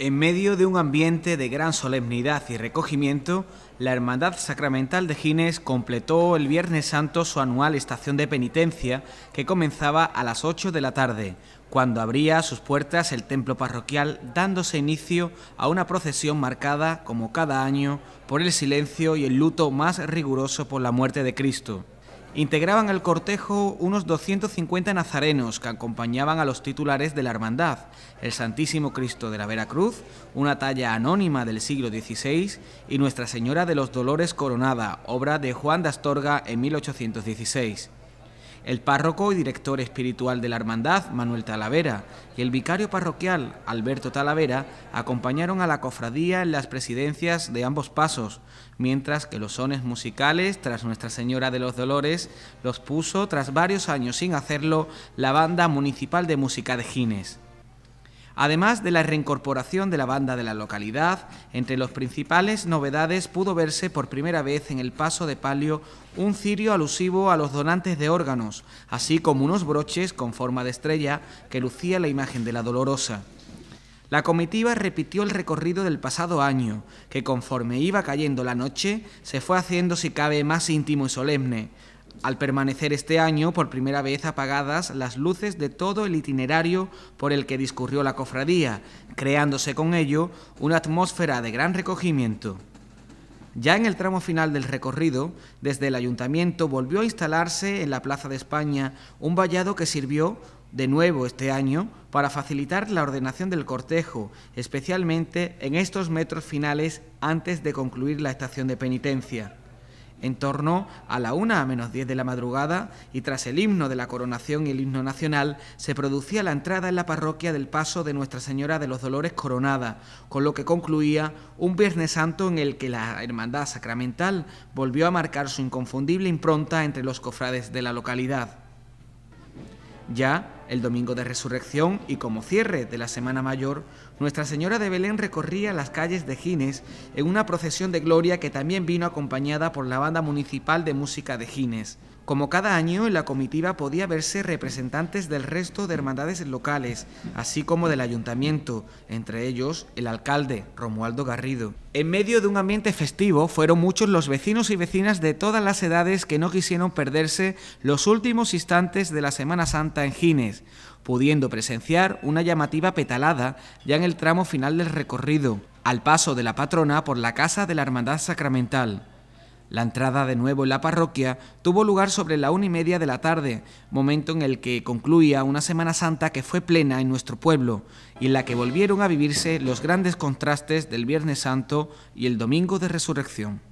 En medio de un ambiente de gran solemnidad y recogimiento, la Hermandad Sacramental de Gines completó el Viernes Santo su anual estación de penitencia que comenzaba a las 8 de la tarde, cuando abría sus puertas el templo parroquial dándose inicio a una procesión marcada, como cada año, por el silencio y el luto más riguroso por la muerte de Cristo. Integraban el cortejo unos 250 nazarenos que acompañaban a los titulares de la hermandad, el Santísimo Cristo de la Veracruz, una talla anónima del siglo XVI y Nuestra Señora de los Dolores Coronada, obra de Juan de Astorga en 1816 el párroco y director espiritual de la Hermandad, Manuel Talavera, y el vicario parroquial, Alberto Talavera, acompañaron a la cofradía en las presidencias de ambos pasos, mientras que los sones musicales, tras Nuestra Señora de los Dolores, los puso, tras varios años sin hacerlo, la Banda Municipal de Música de Gines. Además de la reincorporación de la banda de la localidad, entre las principales novedades pudo verse por primera vez en el paso de palio un cirio alusivo a los donantes de órganos, así como unos broches con forma de estrella que lucía la imagen de la dolorosa. La comitiva repitió el recorrido del pasado año, que conforme iba cayendo la noche se fue haciendo si cabe más íntimo y solemne, al permanecer este año por primera vez apagadas las luces de todo el itinerario por el que discurrió la cofradía, creándose con ello una atmósfera de gran recogimiento. Ya en el tramo final del recorrido, desde el ayuntamiento volvió a instalarse en la Plaza de España un vallado que sirvió, de nuevo este año, para facilitar la ordenación del cortejo, especialmente en estos metros finales antes de concluir la estación de penitencia en torno a la una a menos 10 de la madrugada y tras el himno de la coronación y el himno nacional se producía la entrada en la parroquia del paso de Nuestra Señora de los Dolores coronada, con lo que concluía un Viernes Santo en el que la Hermandad Sacramental volvió a marcar su inconfundible impronta entre los cofrades de la localidad. Ya el domingo de resurrección y como cierre de la Semana Mayor, Nuestra Señora de Belén recorría las calles de Gines en una procesión de gloria que también vino acompañada por la Banda Municipal de Música de Gines. Como cada año, en la comitiva podía verse representantes del resto de hermandades locales, así como del ayuntamiento, entre ellos el alcalde, Romualdo Garrido. En medio de un ambiente festivo, fueron muchos los vecinos y vecinas de todas las edades que no quisieron perderse los últimos instantes de la Semana Santa en Gines pudiendo presenciar una llamativa petalada ya en el tramo final del recorrido, al paso de la patrona por la Casa de la Hermandad Sacramental. La entrada de nuevo en la parroquia tuvo lugar sobre la una y media de la tarde, momento en el que concluía una Semana Santa que fue plena en nuestro pueblo y en la que volvieron a vivirse los grandes contrastes del Viernes Santo y el Domingo de Resurrección.